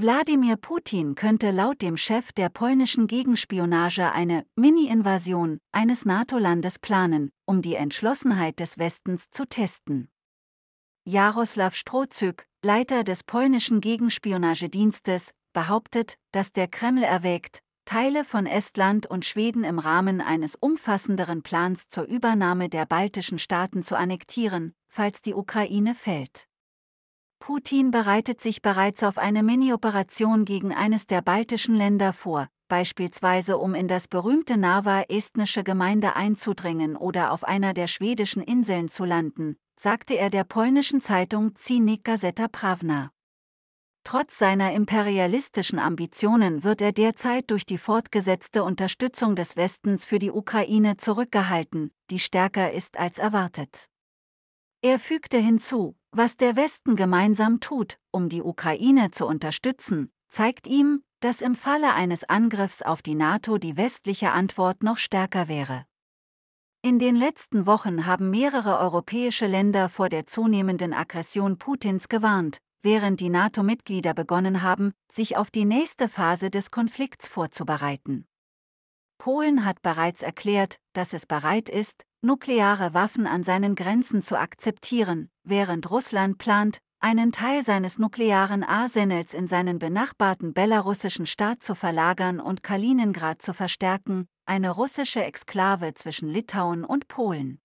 Wladimir Putin könnte laut dem Chef der polnischen Gegenspionage eine Mini-Invasion eines NATO-Landes planen, um die Entschlossenheit des Westens zu testen. Jaroslaw Strozyk, Leiter des polnischen Gegenspionagedienstes, behauptet, dass der Kreml erwägt, Teile von Estland und Schweden im Rahmen eines umfassenderen Plans zur Übernahme der baltischen Staaten zu annektieren, falls die Ukraine fällt. Putin bereitet sich bereits auf eine Mini-Operation gegen eines der baltischen Länder vor, beispielsweise um in das berühmte Narva-estnische Gemeinde einzudringen oder auf einer der schwedischen Inseln zu landen, sagte er der polnischen Zeitung Zinik Gazeta Prawna. Trotz seiner imperialistischen Ambitionen wird er derzeit durch die fortgesetzte Unterstützung des Westens für die Ukraine zurückgehalten, die stärker ist als erwartet. Er fügte hinzu, was der Westen gemeinsam tut, um die Ukraine zu unterstützen, zeigt ihm, dass im Falle eines Angriffs auf die NATO die westliche Antwort noch stärker wäre. In den letzten Wochen haben mehrere europäische Länder vor der zunehmenden Aggression Putins gewarnt, während die NATO-Mitglieder begonnen haben, sich auf die nächste Phase des Konflikts vorzubereiten. Polen hat bereits erklärt, dass es bereit ist, nukleare Waffen an seinen Grenzen zu akzeptieren, während Russland plant, einen Teil seines nuklearen Arsenals in seinen benachbarten belarussischen Staat zu verlagern und Kaliningrad zu verstärken, eine russische Exklave zwischen Litauen und Polen.